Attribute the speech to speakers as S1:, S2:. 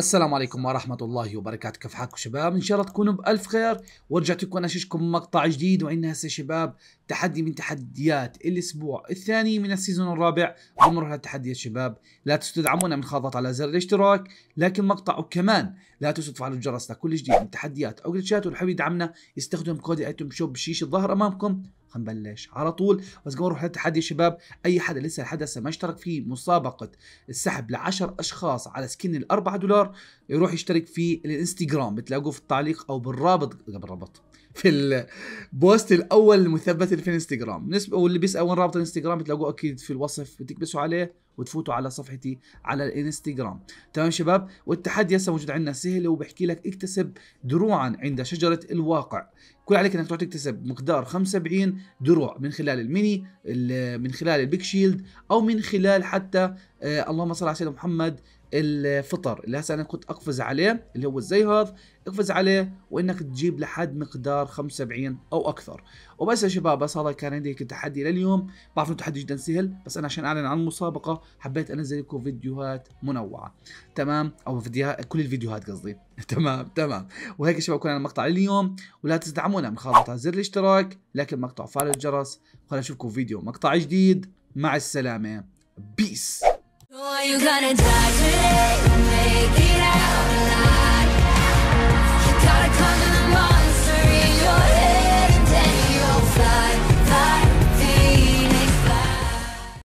S1: السلام عليكم ورحمة الله وبركاته كيف حالكم شباب إن شاء الله تكونوا بألف خير ورجعت لكم أناششكم مقطع جديد وعندنا هسه شباب تحدي من تحديات الأسبوع الثاني من السيزون الرابع ضمن هالتحديات شباب لا تنسوا تدعمونا من خاضط على زر الاشتراك لكن مقطع وكمان لا تنسوا تفعلوا الجرس لكل جديد من تحديات أو جلتشات والحبيب يدعمنا يستخدم كود ايتم شوب بشيشة الظهر أمامكم حنبلش على طول بس قبل نروح للتحدي يا شباب اي حدا لسه لحد هسه ما اشترك في مسابقه السحب ل 10 اشخاص على سكن ال 4 دولار يروح يشترك في الانستغرام بتلاقوه في التعليق او بالرابط بالرابط في البوست الاول المثبت في الانستغرام واللي بيسال وين رابط الانستغرام بتلاقوه اكيد في الوصف بتكبسوا عليه وتفوتوا على صفحتي على الانستغرام تمام شباب والتحدي هسه موجود عندنا سهل وبحكي لك اكتسب دروعا عند شجره الواقع كل عليك انك تروح تكتسب مقدار 75 دروع من خلال الميني من خلال البيك شيلد او من خلال حتى آه اللهم صل على سيدنا محمد الفطر اللي هسه انا كنت اقفز عليه اللي هو الزيهض اقفز عليه وانك تجيب لحد مقدار 75 او اكثر وبس يا شباب بس هذا كان عندي تحدي لليوم بعرف انه تحدي جدا سهل بس انا عشان اعلن عن المسابقه حبيت انزل لكم فيديوهات منوعه تمام او فيديوهات كل الفيديوهات قصدي تمام تمام وهيك يا شباب كنا المقطع لليوم ولا تدعمونا من خلال زر الاشتراك لكن مقطع فعل الجرس خلينا نشوفكم فيديو مقطع جديد مع السلامه بيس Boy, you gonna die.